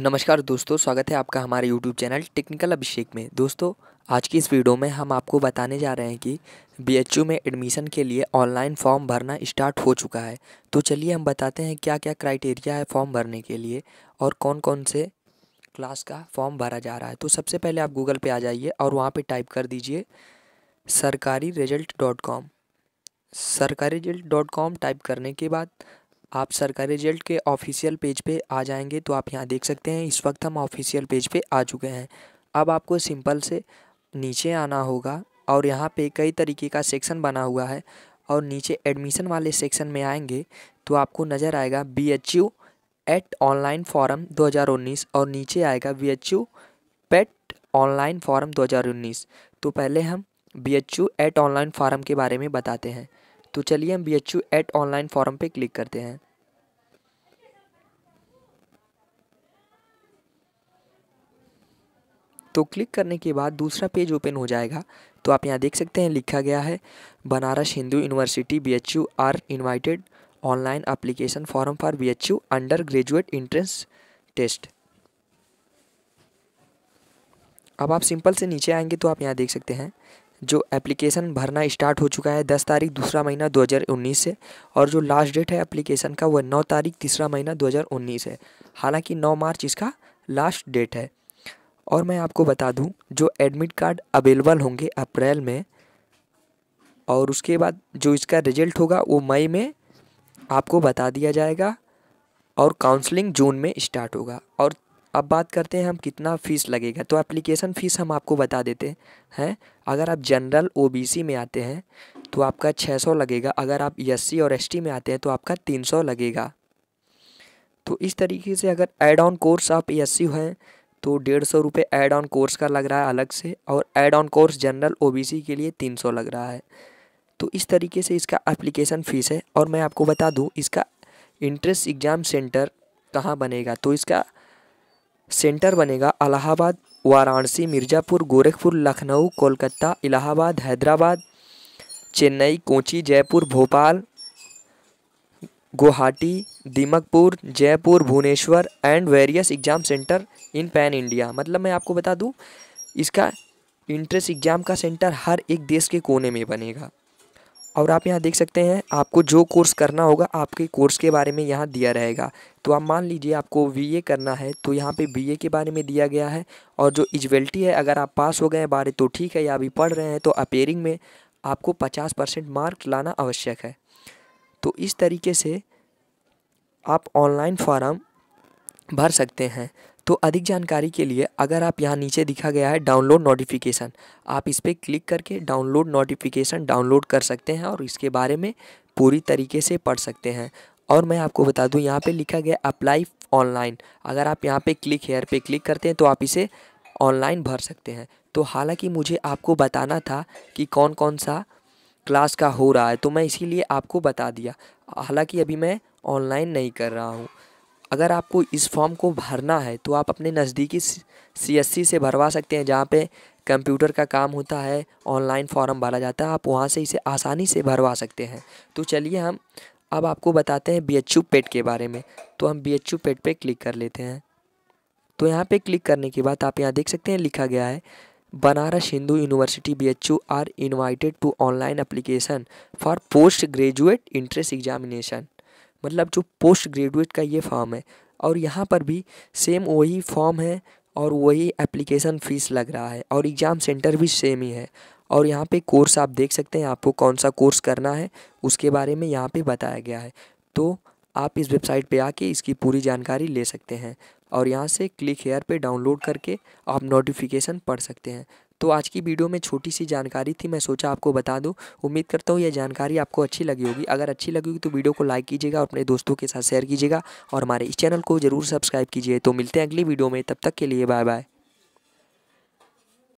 नमस्कार दोस्तों स्वागत है आपका हमारे यूट्यूब चैनल टेक्निकल अभिषेक में दोस्तों आज की इस वीडियो में हम आपको बताने जा रहे हैं कि बीएचयू में एडमिशन के लिए ऑनलाइन फॉर्म भरना स्टार्ट हो चुका है तो चलिए हम बताते हैं क्या क्या क्राइटेरिया है फॉर्म भरने के लिए और कौन कौन से क्लास का फॉर्म भरा जा रहा है तो सबसे पहले आप गूगल पर आ जाइए और वहाँ पर टाइप कर दीजिए Sarkari result dot com Sarkari result dot com type करने के बाद आप सरकारी रिजल्ट के ऑफिशियल पेज पे आ जाएंगे तो आप यहाँ देख सकते हैं इस वक्त हम ऑफिशियल पेज पे आ चुके हैं अब आपको सिंपल से नीचे आना होगा और यहाँ पे कई तरीके का सेक्शन बना हुआ है और नीचे एडमिशन वाले सेक्शन में आएंगे तो आपको नज़र आएगा B H U UET online form 2019 और नीचे आएगा B H U PET online form 2019 तो पहले हम B H U UET online form के बारे में बताते हैं तो चलिए हम B H U UET online form पर क्लिक करते हैं तो क्लिक करने के बाद दूसरा पेज ओपन हो जाएगा तो आप यहाँ देख सकते हैं लिखा गया है Banaras Hindu university B H U are invited online application form for B H U undergraduate entrance test अब आप सिंपल से नीचे आएंगे तो आप यहाँ देख सकते हैं जो एप्लीकेशन भरना स्टार्ट हो चुका है दस तारीख दूसरा महीना 2019 से और जो लास्ट डेट है एप्लीकेशन का वह नौ तारीख तीसरा महीना 2019 है हालांकि नौ मार्च इसका लास्ट डेट है और मैं आपको बता दूं जो एडमिट कार्ड अवेलेबल होंगे अप्रैल में और उसके बाद जो इसका रिजल्ट होगा वो मई में आपको बता दिया जाएगा और काउंसलिंग जून में स्टार्ट होगा और अब बात करते हैं हम कितना फ़ीस लगेगा तो एप्लीकेशन फ़ीस हम आपको बता देते हैं अगर आप जनरल ओबीसी में आते हैं तो आपका 600 लगेगा अगर आप एससी और एसटी में आते हैं तो आपका 300 लगेगा तो इस तरीके से अगर एड ऑन कोर्स आप एससी हैं तो डेढ़ सौ रुपये एड ऑन कोर्स का लग रहा है अलग से और एड ऑन कोर्स जनरल ओ के लिए तीन सौ लग रहा है तो इस तरीके से इसका एप्लीकेशन फ़ीस है और मैं आपको बता दूँ इसका इंट्रेंस एग्ज़ाम सेंटर कहाँ बनेगा तो इसका सेंटर बनेगा Allahabad Varanasi Mirzapur Gorakhpur Lucknow Kolkata Allahabad Hyderabad Chennai Kochi Jaipur Bhopal Guwahati Dimapur Jaipur Bhubaneswar and various exam centre in pan India मतलब मैं आपको बता दूं इसका इंट्रेंस एग्ज़ाम का सेंटर हर एक देश के कोने में बनेगा और आप यहाँ देख सकते हैं आपको जो कोर्स करना होगा आपके कोर्स के बारे में यहाँ दिया रहेगा तो आप मान लीजिए आपको बीए करना है तो यहाँ पे बीए के बारे में दिया गया है और जो इजवेल्टी है अगर आप पास हो गए हैं बारे तो ठीक है या अभी पढ़ रहे हैं तो अपेयरिंग में आपको पचास परसेंट मार्क लाना आवश्यक है तो इस तरीके से आप ऑनलाइन फॉर्म भर सकते हैं तो अधिक जानकारी के लिए अगर आप यहाँ नीचे दिखा गया है डाउनलोड नोटिफिकेशन आप इस पर क्लिक करके डाउनलोड नोटिफिकेशन डाउनलोड कर सकते हैं और इसके बारे में पूरी तरीके से पढ़ सकते हैं और मैं आपको बता दूं यहाँ पे लिखा गया अप्लाई ऑनलाइन अगर आप यहाँ पे क्लिक हेयर पे क्लिक करते हैं तो आप इसे ऑनलाइन भर सकते हैं तो हालांकि मुझे आपको बताना था कि कौन कौन सा क्लास का हो रहा है तो मैं इसीलिए आपको बता दिया हालांकि अभी मैं ऑनलाइन नहीं कर रहा हूँ अगर आपको इस फॉर्म को भरना है तो आप अपने नज़दीकी सीएससी से भरवा सकते हैं जहाँ पे कंप्यूटर का काम होता है ऑनलाइन फॉर्म भरा जाता है आप वहाँ से इसे आसानी से भरवा सकते हैं तो चलिए हम अब आपको बताते हैं बी एच पेट के बारे में तो हम बी एच पेट पर क्लिक कर लेते हैं तो यहाँ पे क्लिक करने के बाद आप यहाँ देख सकते हैं लिखा गया है Banaras Hindu university B H are invited to online application for postgraduate entrance examination मतलब जो पोस्ट ग्रेजुएट का ये फॉर्म है और यहाँ पर भी सेम वही फॉर्म है और वही एप्लीकेशन फ़ीस लग रहा है और एग्ज़ाम सेंटर भी सेम ही है और यहाँ पे कोर्स आप देख सकते हैं आपको कौन सा कोर्स करना है उसके बारे में यहाँ पे बताया गया है तो आप इस वेबसाइट पे आके इसकी पूरी जानकारी ले सकते हैं और यहाँ से क्लिक हेयर पे डाउनलोड करके आप नोटिफिकेशन पढ़ सकते हैं तो आज की वीडियो में छोटी सी जानकारी थी मैं सोचा आपको बता दूँ उम्मीद करता हूँ यह जानकारी आपको अच्छी लगी होगी अगर अच्छी लगी होगी तो वीडियो को लाइक कीजिएगा और अपने दोस्तों के साथ शेयर कीजिएगा और हमारे इस चैनल को जरूर सब्सक्राइब कीजिए तो मिलते हैं अगली वीडियो में तब तक के लिए बाय बाय